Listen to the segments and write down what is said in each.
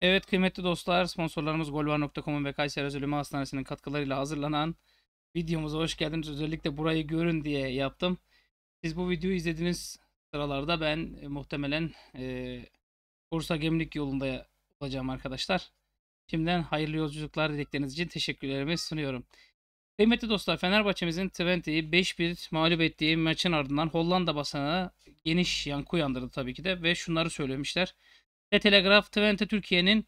Evet kıymetli dostlar sponsorlarımız golvar.com'un ve Kayseri Özel Hastanesi'nin katkılarıyla hazırlanan videomuza hoş geldiniz. Özellikle burayı görün diye yaptım. Siz bu videoyu izlediğiniz sıralarda ben e, muhtemelen e, Bursa Gemlik yolunda olacağım arkadaşlar. Şimdiden hayırlı yolculuklar dilekleriniz için teşekkürlerimi sunuyorum. Kıymetli dostlar Fenerbahçe'mizin Twente'yi 5-1 mağlup ettiği maçın ardından Hollanda basına geniş yankı uyandırdı tabii ki de ve şunları söylemişler. The Telegraph Twente Türkiye'nin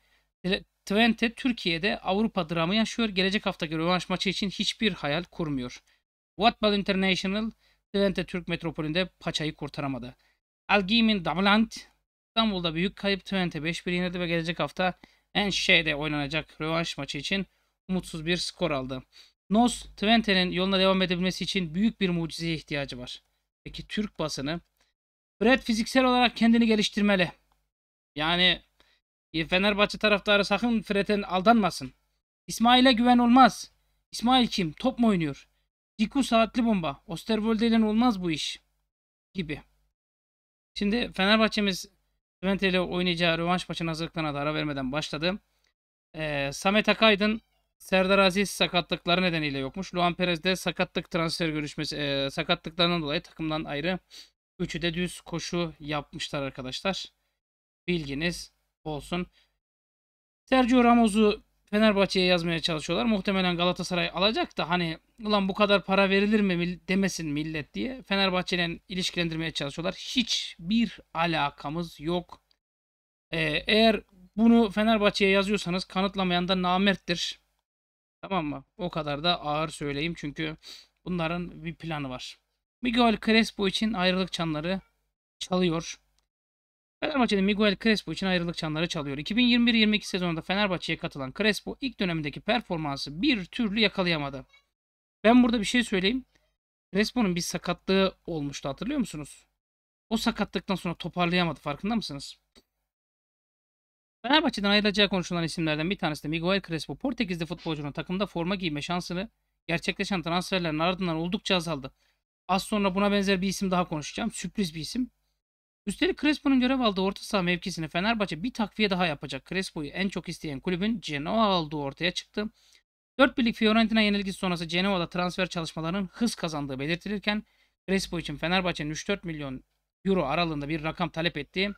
Twente Türkiye'de Avrupa dramı yaşıyor. Gelecek haftaki rövanş maçı için hiçbir hayal kurmuyor. Watball International Twente Türk metropolünde paçayı kurtaramadı. Algimin Damlant İstanbul'da büyük kayıp Twente 5-1 yenildi ve gelecek hafta Enşe'de oynanacak rövanş maçı için umutsuz bir skor aldı. Nos, Twente'nin yoluna devam edebilmesi için büyük bir mucizeye ihtiyacı var. Peki Türk basını? Brett fiziksel olarak kendini geliştirmeli. Yani e, Fenerbahçe taraftarı sakın Fred'e aldanmasın. İsmail'e güven olmaz. İsmail kim? Top mu oynuyor? Diku saatli bomba. Osterwolde ile olmaz bu iş. Gibi. Şimdi Fenerbahçe'miz Twente ile oynayacağı rövanş maçına hazırlıklarına da ara vermeden başladı. Ee, Samet Akaydın Serdar Aziz sakatlıkları nedeniyle yokmuş. Luan Perez de sakatlık transfer görüşmesi e, sakatlıklarından dolayı takımdan ayrı. Üçü de düz koşu yapmışlar arkadaşlar. Bilginiz olsun. Sergio Ramos'u Fenerbahçe'ye yazmaya çalışıyorlar. Muhtemelen Galatasaray alacak da hani ulan bu kadar para verilir mi demesin millet diye Fenerbahçe'yle ilişkilendirmeye çalışıyorlar. Hiçbir alakamız yok. Ee, eğer bunu Fenerbahçe'ye yazıyorsanız kanıtlamayan da namerttir. Tamam mı? O kadar da ağır söyleyeyim çünkü bunların bir planı var. Miguel Crespo için ayrılık çanları çalıyor. Fenerbahçe'de Miguel Crespo için ayrılık çanları çalıyor. 2021-22 sezonunda Fenerbahçe'ye katılan Crespo ilk dönemindeki performansı bir türlü yakalayamadı. Ben burada bir şey söyleyeyim. Crespo'nun bir sakatlığı olmuştu hatırlıyor musunuz? O sakatlıktan sonra toparlayamadı farkında mısınız? Fenerbahçe'den ayrılacağı konuşulan isimlerden bir tanesi de Miguel Crespo. Portekizli futbolcunun takımda forma giyme şansını gerçekleşen transferlerin ardından oldukça azaldı. Az sonra buna benzer bir isim daha konuşacağım. Sürpriz bir isim. Üstelik Crespo'nun görev aldığı orta saha mevkisine Fenerbahçe bir takviye daha yapacak. Crespo'yu en çok isteyen kulübün Genoa aldığı ortaya çıktı. 4 birlik Fiorentina yenilgisi sonrası Genoa'da transfer çalışmalarının hız kazandığı belirtilirken Crespo için Fenerbahçe'nin 3-4 milyon euro aralığında bir rakam talep ettiği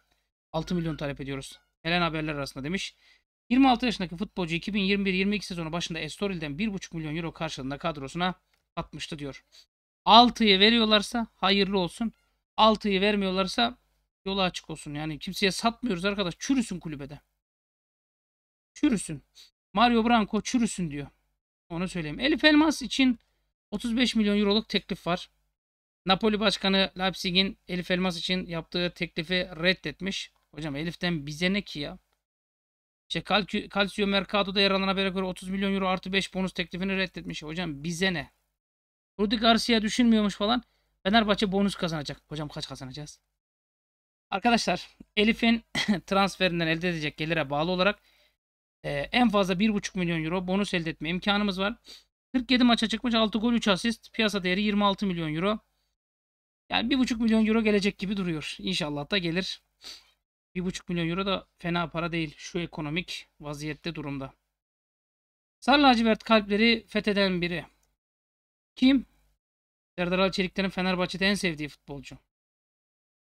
6 milyon talep ediyoruz. Helen haberler arasında demiş. 26 yaşındaki futbolcu 2021-22 sezonu başında Estoril'den 1,5 milyon euro karşılığında kadrosuna atmıştı diyor. 6'yı veriyorlarsa hayırlı olsun. 6'yı vermiyorlarsa Yolu açık olsun. Yani kimseye satmıyoruz arkadaş. Çürüsün kulübede. Çürüsün. Mario Branco çürüsün diyor. Onu söyleyeyim. Elif Elmas için 35 milyon euroluk teklif var. Napoli Başkanı Leipzig'in Elif Elmas için yaptığı teklifi reddetmiş. Hocam Elif'ten bize ne ki ya? İşte Calcio Mercado'da yer alan habere göre 30 milyon euro artı 5 bonus teklifini reddetmiş. Hocam bize ne? Rudi Garcia düşünmüyormuş falan. Fenerbahçe bonus kazanacak. Hocam kaç kazanacağız? Arkadaşlar Elif'in transferinden elde edecek gelire bağlı olarak e, en fazla 1,5 milyon euro bonus elde etme imkanımız var. 47 maça çıkmış 6 gol 3 asist piyasa değeri 26 milyon euro. Yani 1,5 milyon euro gelecek gibi duruyor. İnşallah da gelir. 1,5 milyon euro da fena para değil şu ekonomik vaziyette durumda. Sarı lacivert kalpleri fetheden biri. Kim? Serdar Ali Fenerbahçe'de en sevdiği futbolcu.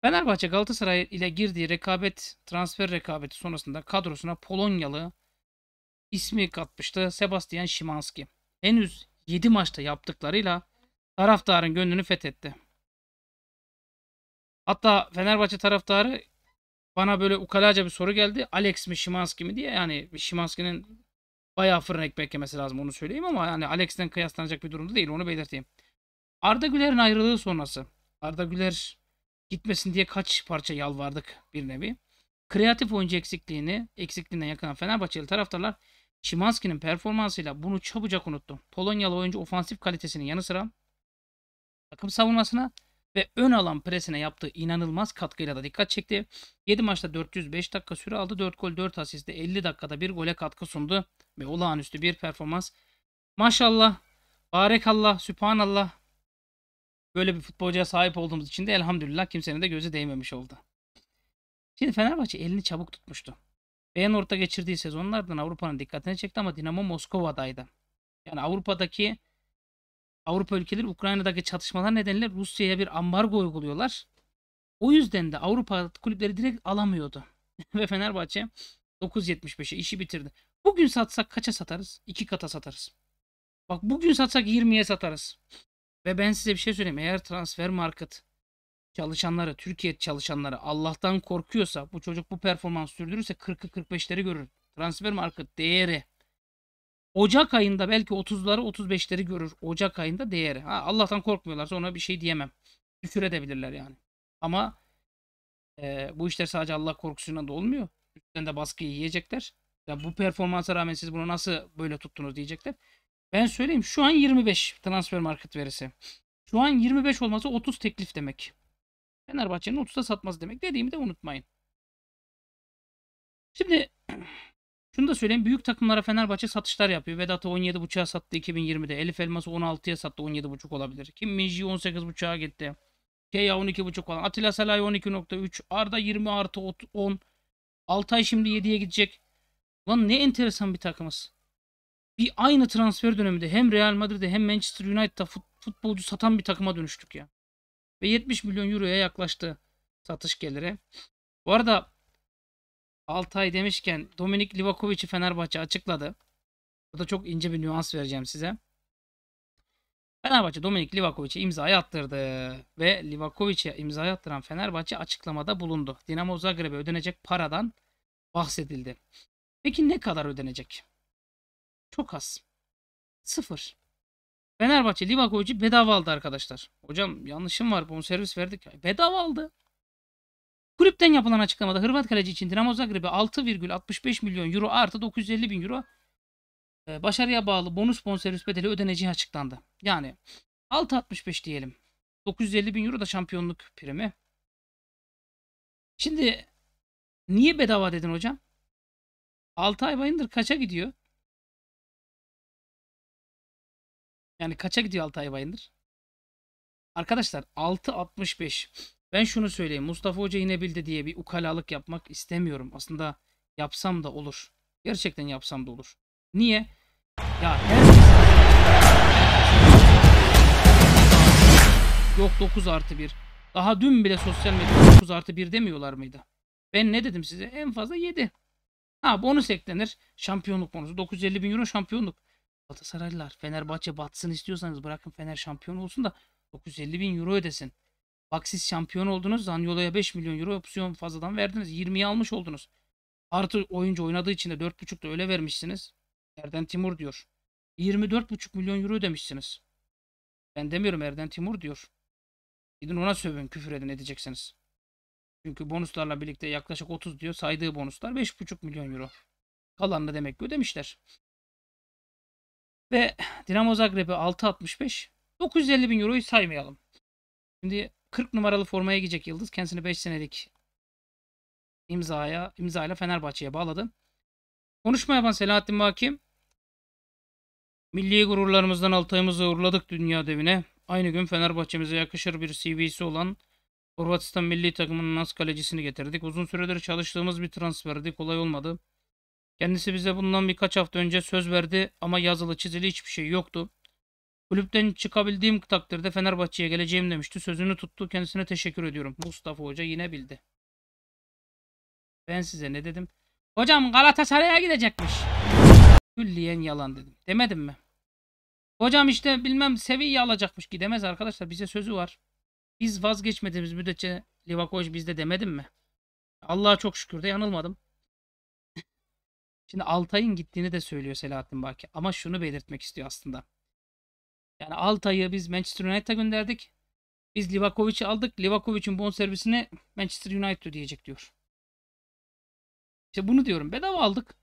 Fenerbahçe Galatasaray ile girdiği rekabet, transfer rekabeti sonrasında kadrosuna Polonyalı ismi katmıştı Sebastian Szymanski. Henüz 7 maçta yaptıklarıyla taraftarın gönlünü fethetti. Hatta Fenerbahçe taraftarı bana böyle ukalaca bir soru geldi. Alex mi Şimanski mi diye yani Şimanski'nin bayağı fırın ekmek yemesi lazım onu söyleyeyim ama yani Alex'ten kıyaslanacak bir durumda değil onu belirteyim. Arda Güler'in ayrılığı sonrası. Arda Güler gitmesin diye kaç parça yalvardık bir nevi. Kreatif oyuncu eksikliğini, eksikliğine yakınan Fenerbahçeli taraftarlar Şimanski'nin performansıyla bunu çabucak unuttu. Polonyalı oyuncu ofansif kalitesinin yanı sıra takım savunmasına ve ön alan presine yaptığı inanılmaz katkıyla da dikkat çekti. 7 maçta 405 dakika süre aldı. 4 gol 4 asiste 50 dakikada bir gole katkı sundu ve olağanüstü bir performans. Maşallah, barekallah, sübhanallah Böyle bir futbolcuya sahip olduğumuz için de elhamdülillah kimsenin de gözü değmemiş oldu. Şimdi Fenerbahçe elini çabuk tutmuştu. orta geçirdiği sezonlardan Avrupa'nın dikkatini çekti ama Dinamo Moskova'daydı. Yani Avrupa'daki Avrupa ülkeleri Ukrayna'daki çatışmalar nedeniyle Rusya'ya bir ambargo uyguluyorlar. O yüzden de Avrupa kulüpleri direkt alamıyordu. Ve Fenerbahçe 9.75'e işi bitirdi. Bugün satsak kaça satarız? 2 kata satarız. Bak bugün satsak 20'ye satarız. Ve ben size bir şey söyleyeyim. Eğer transfer market çalışanları, Türkiye çalışanları Allah'tan korkuyorsa bu çocuk bu performans sürdürürse 40'ı 45'leri görür. Transfer market değeri Ocak ayında belki 30'ları 35'leri görür. Ocak ayında değeri. Ha, Allah'tan korkmuyorlarsa ona bir şey diyemem. Küfür edebilirler yani. Ama e, bu işler sadece Allah korkusundan da olmuyor. Üstten de baskıyı yiyecekler. Ya bu performansa rağmen siz bunu nasıl böyle tuttunuz diyecekler. Ben söyleyeyim şu an 25 transfer market verisi. Şu an 25 olması 30 teklif demek. Fenerbahçe'nin 30'da satmaz demek. Dediğimi de unutmayın. Şimdi şunu da söyleyeyim. Büyük takımlara Fenerbahçe satışlar yapıyor. Vedat'ı 17.5'a sattı 2020'de. Elif Elmas'ı 16'ya sattı 17.5 olabilir. Kim Minji 18.5'a gitti. Keya 12.5 olan. Atilla Salay 12.3. Arda 20 artı 10. Altay şimdi 7'ye gidecek. Lan ne enteresan bir takımız bir aynı transfer döneminde hem Real Madrid'de hem Manchester United'a futbolcu satan bir takıma dönüştük ya. Ve 70 milyon euroya yaklaştı satış geliri. Bu arada Altay demişken Dominik Livakovic'i Fenerbahçe açıkladı. Burada çok ince bir nüans vereceğim size. Fenerbahçe Dominik Livakovic'e imzayı attırdı ve Livakovic'e imzayı attıran Fenerbahçe açıklamada bulundu. Dinamo Zagreb'e ödenecek paradan bahsedildi. Peki ne kadar ödenecek? Çok az. Sıfır. Fenerbahçe Livakovic'i bedava aldı arkadaşlar. Hocam yanlışım var. Bon servis verdik. Bedava aldı. Kulüpten yapılan açıklamada Hırvat kaleci için Dinamo Zagreb'e 6,65 milyon euro artı 950 bin euro e, başarıya bağlı bonus bonservis bedeli ödeneceği açıklandı. Yani 6.65 diyelim. 950 bin euro da şampiyonluk primi. Şimdi niye bedava dedin hocam? 6 ay bayındır kaça gidiyor? Yani kaça gidiyor Altay Bayındır? Arkadaşlar 6.65. Ben şunu söyleyeyim. Mustafa Hoca yine bildi diye bir ukalalık yapmak istemiyorum. Aslında yapsam da olur. Gerçekten yapsam da olur. Niye? Ya her... Şey- Yok 9 artı 1. Daha dün bile sosyal medyada 9 artı 1 demiyorlar mıydı? Ben ne dedim size? En fazla 7. Ha bonus eklenir. Şampiyonluk bonusu. 950 bin euro şampiyonluk. Galatasaraylılar Fenerbahçe batsın istiyorsanız bırakın Fener şampiyon olsun da 950 bin euro ödesin. Bak siz şampiyon oldunuz. Zanyola'ya 5 milyon euro opsiyon fazladan verdiniz. 20'yi almış oldunuz. Artı oyuncu oynadığı için de 4.5'da öyle vermişsiniz. Erden Timur diyor. 24.5 milyon euro ödemişsiniz. Ben demiyorum Erden Timur diyor. Gidin ona sövün küfür edin edeceksiniz. Çünkü bonuslarla birlikte yaklaşık 30 diyor. Saydığı bonuslar 5.5 milyon euro. Kalanını demek ki ödemişler. Ve Dinamo Zagreb'e 6.65. 950 bin euroyu saymayalım. Şimdi 40 numaralı formaya gidecek Yıldız. Kendisini 5 senelik imzaya, imzayla Fenerbahçe'ye bağladı. Konuşma yapan Selahattin Vakim. Milli gururlarımızdan Altay'ımızı uğurladık dünya devine. Aynı gün Fenerbahçe'mize yakışır bir CV'si olan Hırvatistan milli takımının nas kalecisini getirdik. Uzun süredir çalıştığımız bir transferdi. Kolay olmadı. Kendisi bize bundan birkaç hafta önce söz verdi ama yazılı çizili hiçbir şey yoktu. Kulüpten çıkabildiğim takdirde Fenerbahçe'ye geleceğim demişti. Sözünü tuttu. Kendisine teşekkür ediyorum. Mustafa Hoca yine bildi. Ben size ne dedim? Hocam Galatasaray'a gidecekmiş. Külliyen yalan dedim. Demedim mi? Hocam işte bilmem seviye alacakmış. Gidemez arkadaşlar. Bize sözü var. Biz vazgeçmediğimiz müddetçe Livakovic bizde demedim mi? Allah'a çok şükür de yanılmadım. Şimdi Altay'ın gittiğini de söylüyor Selahattin Baki. Ama şunu belirtmek istiyor aslında. Yani Altay'ı biz Manchester United'a gönderdik. Biz Livakovic'i aldık. Livakovic'in bonservisini Manchester United ödeyecek diyor. İşte bunu diyorum. Bedava aldık.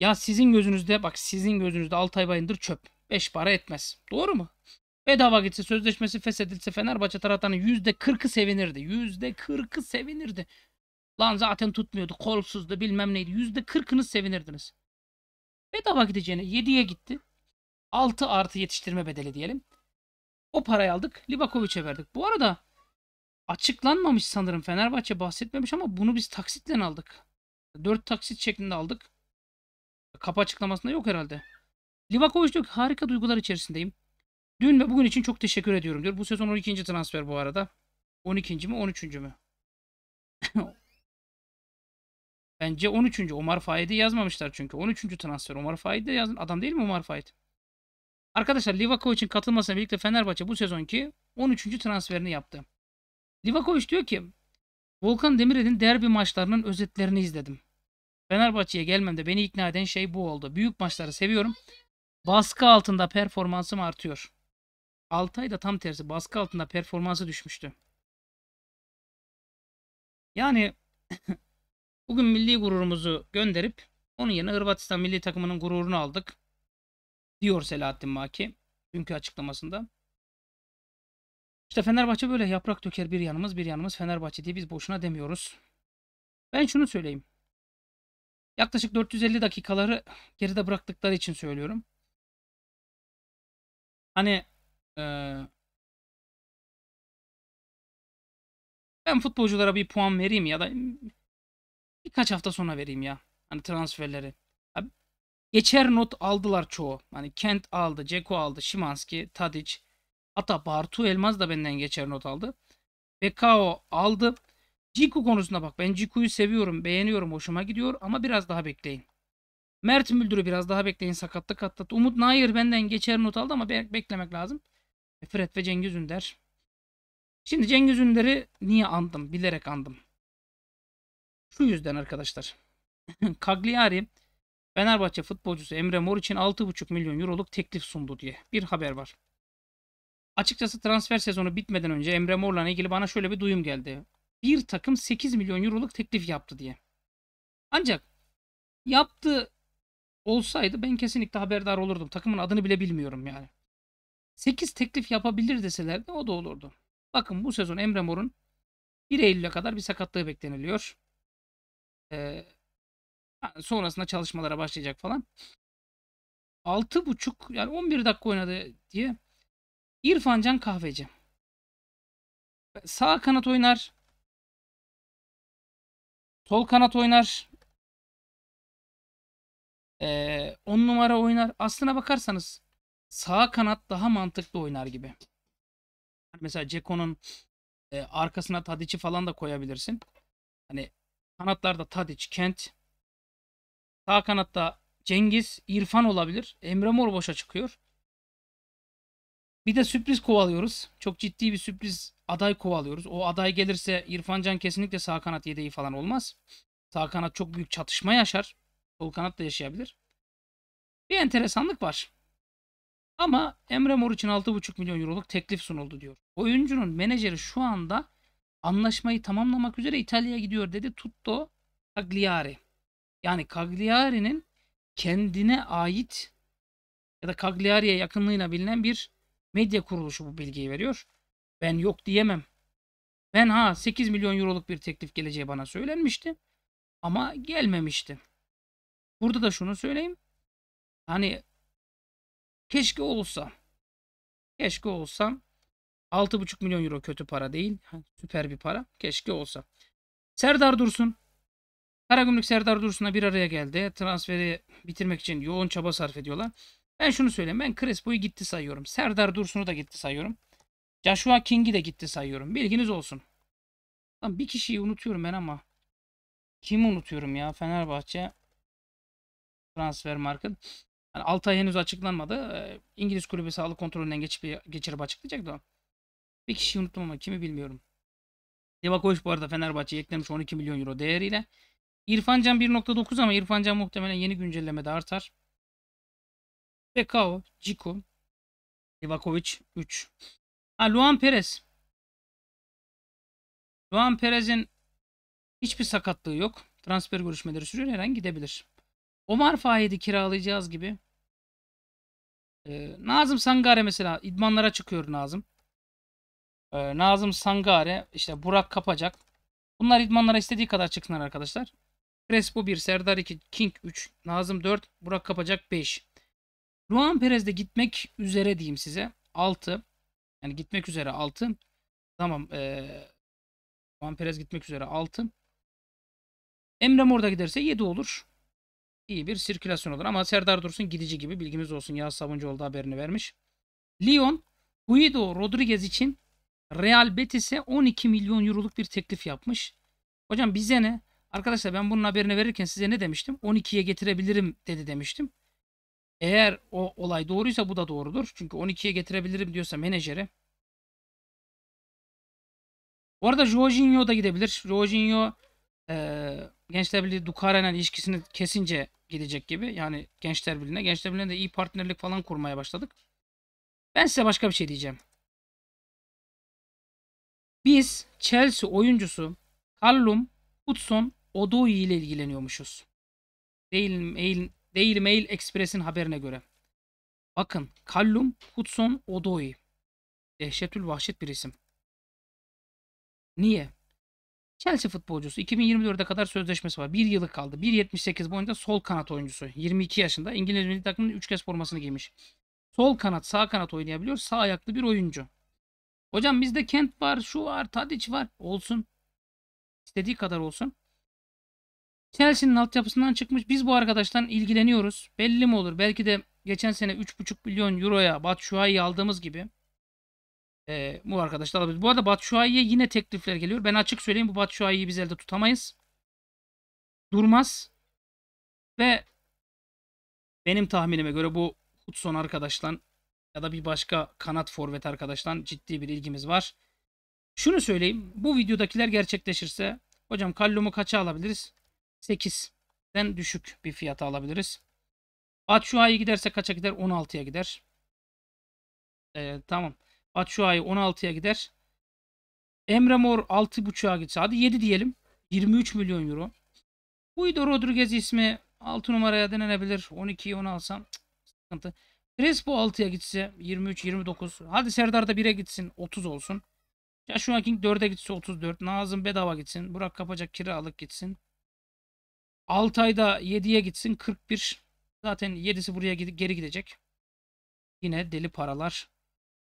Ya sizin gözünüzde bak sizin gözünüzde Altay Bayındır çöp. beş para etmez. Doğru mu? Bedava gitse sözleşmesi feshedilse Fenerbahçe taraftarının %40'ı sevinirdi. %40'ı sevinirdi. Lan zaten tutmuyordu. Kolsuzdu bilmem neydi. Yüzde kırkınız sevinirdiniz. Bedava gideceğine yediye gitti. altı artı yetiştirme bedeli diyelim. O parayı aldık. Libakovic'e verdik. Bu arada açıklanmamış sanırım. Fenerbahçe bahsetmemiş ama bunu biz taksitle aldık. Dört taksit şeklinde aldık. Kapı açıklamasında yok herhalde. Livakovic diyor ki harika duygular içerisindeyim. Dün ve bugün için çok teşekkür ediyorum diyor. Bu sezon 12. transfer bu arada. 12. mi 13. mü? Bence 13. Omar Faid'i yazmamışlar çünkü. 13. transfer Omar Faid de yazın. Adam değil mi Omar Faid? Arkadaşlar Livakovic'in katılmasıyla birlikte Fenerbahçe bu sezonki 13. transferini yaptı. Livakovic diyor ki Volkan Demirel'in derbi maçlarının özetlerini izledim. Fenerbahçe'ye gelmemde beni ikna eden şey bu oldu. Büyük maçları seviyorum. Baskı altında performansım artıyor. Altay da tam tersi baskı altında performansı düşmüştü. Yani Bugün milli gururumuzu gönderip onun yerine Hırvatistan milli takımının gururunu aldık diyor Selahattin Maki dünkü açıklamasında. İşte Fenerbahçe böyle yaprak döker bir yanımız bir yanımız Fenerbahçe diye biz boşuna demiyoruz. Ben şunu söyleyeyim. Yaklaşık 450 dakikaları geride bıraktıkları için söylüyorum. Hani ee, ben futbolculara bir puan vereyim ya da birkaç hafta sonra vereyim ya. Hani transferleri. Abi, geçer not aldılar çoğu. Hani Kent aldı, Ceko aldı, Şimanski, Tadic. Hatta Bartu Elmaz da benden geçer not aldı. Bekao aldı. Ciku konusunda bak ben Ciku'yu seviyorum, beğeniyorum, hoşuma gidiyor ama biraz daha bekleyin. Mert Müldür'ü biraz daha bekleyin sakatlık atlattı. Umut Nayır benden geçer not aldı ama be beklemek lazım. E, Fred ve Cengiz Ünder. Şimdi Cengiz Ünder'i niye andım? Bilerek andım. Şu yüzden arkadaşlar. Cagliari Fenerbahçe futbolcusu Emre Mor için 6,5 milyon euroluk teklif sundu diye bir haber var. Açıkçası transfer sezonu bitmeden önce Emre Mor'la ilgili bana şöyle bir duyum geldi. Bir takım 8 milyon euroluk teklif yaptı diye. Ancak yaptı olsaydı ben kesinlikle haberdar olurdum. Takımın adını bile bilmiyorum yani. 8 teklif yapabilir deselerdi o da olurdu. Bakın bu sezon Emre Mor'un 1 Eylül'e kadar bir sakatlığı bekleniliyor. Ee, sonrasında çalışmalara başlayacak falan. 6.5 yani 11 dakika oynadı diye İrfan Can Kahveci. Sağ kanat oynar. Sol kanat oynar. 10 ee, numara oynar. Aslına bakarsanız sağ kanat daha mantıklı oynar gibi. Hani mesela Ceko'nun e, arkasına Tadic'i falan da koyabilirsin. Hani Kanatlarda Tadic, Kent. Sağ kanatta Cengiz, İrfan olabilir. Emre Mor boşa çıkıyor. Bir de sürpriz kovalıyoruz. Çok ciddi bir sürpriz aday kovalıyoruz. O aday gelirse İrfan Can kesinlikle sağ kanat yedeği falan olmaz. Sağ kanat çok büyük çatışma yaşar. Sol kanat da yaşayabilir. Bir enteresanlık var. Ama Emre Mor için 6,5 milyon euroluk teklif sunuldu diyor. Oyuncunun menajeri şu anda anlaşmayı tamamlamak üzere İtalya'ya gidiyor dedi Tutto Cagliari. Yani Cagliari'nin kendine ait ya da Cagliari'ye yakınlığıyla bilinen bir medya kuruluşu bu bilgiyi veriyor. Ben yok diyemem. Ben ha 8 milyon euroluk bir teklif geleceği bana söylenmişti ama gelmemişti. Burada da şunu söyleyeyim. Hani keşke olsa. Keşke olsam 6,5 milyon euro kötü para değil. Süper bir para. Keşke olsa. Serdar Dursun. Karagümrük Serdar Dursun'la bir araya geldi. Transferi bitirmek için yoğun çaba sarf ediyorlar. Ben şunu söyleyeyim. Ben Crespo'yu gitti sayıyorum. Serdar Dursun'u da gitti sayıyorum. Joshua King'i de gitti sayıyorum. Bilginiz olsun. Lan bir kişiyi unutuyorum ben ama. Kimi unutuyorum ya? Fenerbahçe transfer market. Yani Altay henüz açıklanmadı. Ee, İngiliz kulübü sağlık kontrolünden geçip, geçirip açıklayacak da. Bir kişiyi unuttum ama kimi bilmiyorum. Livakovic bu arada Fenerbahçe'ye eklemiş 12 milyon euro değeriyle. İrfan Can 1.9 ama İrfan Can muhtemelen yeni güncellemede artar. Bekao, Ciko, Livakovic 3. Ha Luan Perez. Luan Perez'in hiçbir sakatlığı yok. Transfer görüşmeleri sürüyor. Her an gidebilir. Omar Fahed'i kiralayacağız gibi. Ee, Nazım Sangare mesela idmanlara çıkıyor Nazım e, Nazım Sangare, işte Burak Kapacak. Bunlar idmanlara istediği kadar çıksınlar arkadaşlar. Crespo 1, Serdar 2, King 3, Nazım 4, Burak Kapacak 5. Luan Perez de gitmek üzere diyeyim size. 6. Yani gitmek üzere 6. Tamam. Ee, Luan Perez gitmek üzere 6. Emre Mor giderse 7 olur. İyi bir sirkülasyon olur. Ama Serdar Dursun gidici gibi bilgimiz olsun. Yağız Sabuncuoğlu da haberini vermiş. Lyon, Guido Rodriguez için Real Betis'e 12 milyon euroluk bir teklif yapmış. Hocam bize ne? Arkadaşlar ben bunun haberini verirken size ne demiştim? 12'ye getirebilirim dedi demiştim. Eğer o olay doğruysa bu da doğrudur. Çünkü 12'ye getirebilirim diyorsa menajeri. Bu arada Jorginho da gidebilir. Jorginho e, Gençler Birliği Dukara'yla ilişkisini kesince gidecek gibi. Yani Gençler Birliği'ne. Gençler Birliği'ne de iyi partnerlik falan kurmaya başladık. Ben size başka bir şey diyeceğim. Biz Chelsea oyuncusu Callum Hudson Odoi ile ilgileniyormuşuz. Daily Mail, Daily Mail Express'in haberine göre. Bakın Callum Hudson Odoi. Dehşetül vahşet bir isim. Niye? Chelsea futbolcusu 2024'e kadar sözleşmesi var. Bir yılı kaldı. 1.78 boyunda sol kanat oyuncusu. 22 yaşında. İngiliz milli takımının 3 kez formasını giymiş. Sol kanat sağ kanat oynayabiliyor. Sağ ayaklı bir oyuncu. Hocam bizde Kent var, şu var, Tadic var. Olsun. İstediği kadar olsun. Chelsea'nin altyapısından çıkmış. Biz bu arkadaştan ilgileniyoruz. Belli mi olur? Belki de geçen sene 3,5 milyon euroya Batshuayi'yi aldığımız gibi e, bu arkadaş da Bu arada Batshuayi'ye yine teklifler geliyor. Ben açık söyleyeyim bu Batshuayi'yi biz elde tutamayız. Durmaz. Ve benim tahminime göre bu Hudson arkadaştan ya da bir başka kanat forvet arkadaştan ciddi bir ilgimiz var. Şunu söyleyeyim. Bu videodakiler gerçekleşirse hocam Kallum'u kaça alabiliriz? 8'den düşük bir fiyata alabiliriz. Batshuayi giderse kaça gider? 16'ya gider. Ee, tamam. Batshuayi 16'ya gider. Emre Mor 6.5'a gitse hadi 7 diyelim. 23 milyon euro. Guido Rodriguez ismi 6 numaraya denenebilir. 12'yi onu alsam cık, sıkıntı. Crespo 6'ya gitse 23 29. Hadi Serdar da 1'e gitsin 30 olsun. Ya şu anki 4'e gitse 34. Nazım bedava gitsin. Burak Kapacak kiralık gitsin. ayda 7'ye gitsin 41. Zaten 7'si buraya geri gidecek. Yine deli paralar.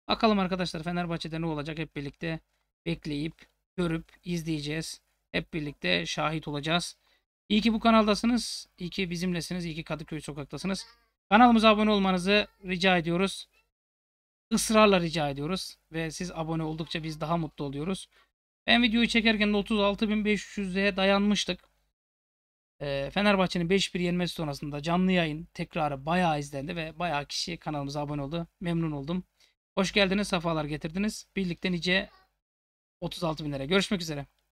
Bakalım arkadaşlar Fenerbahçe'de ne olacak hep birlikte bekleyip görüp izleyeceğiz. Hep birlikte şahit olacağız. İyi ki bu kanaldasınız. İyi ki bizimlesiniz. İyi ki Kadıköy sokaktasınız. Kanalımıza abone olmanızı rica ediyoruz. Israrla rica ediyoruz. Ve siz abone oldukça biz daha mutlu oluyoruz. Ben videoyu çekerken 36.500'e dayanmıştık. Ee, Fenerbahçe'nin 5-1 yenmesi sonrasında canlı yayın tekrarı bayağı izlendi ve bayağı kişi kanalımıza abone oldu. Memnun oldum. Hoş geldiniz, safalar getirdiniz. Birlikte nice 36 binlere. Görüşmek üzere.